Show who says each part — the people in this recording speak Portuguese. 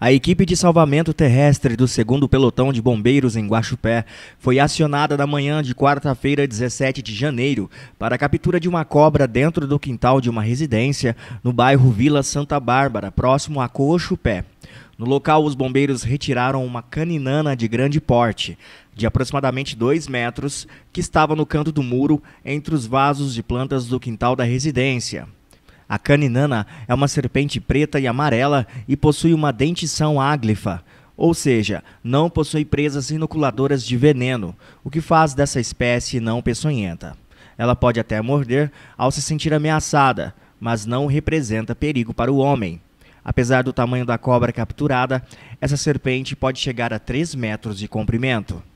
Speaker 1: A equipe de salvamento terrestre do 2 Pelotão de Bombeiros em Guaxupé foi acionada na manhã de quarta-feira, 17 de janeiro, para a captura de uma cobra dentro do quintal de uma residência no bairro Vila Santa Bárbara, próximo a Coxupé. No local, os bombeiros retiraram uma caninana de grande porte, de aproximadamente 2 metros, que estava no canto do muro entre os vasos de plantas do quintal da residência. A caninana é uma serpente preta e amarela e possui uma dentição áglifa, ou seja, não possui presas inoculadoras de veneno, o que faz dessa espécie não peçonhenta. Ela pode até morder ao se sentir ameaçada, mas não representa perigo para o homem. Apesar do tamanho da cobra capturada, essa serpente pode chegar a 3 metros de comprimento.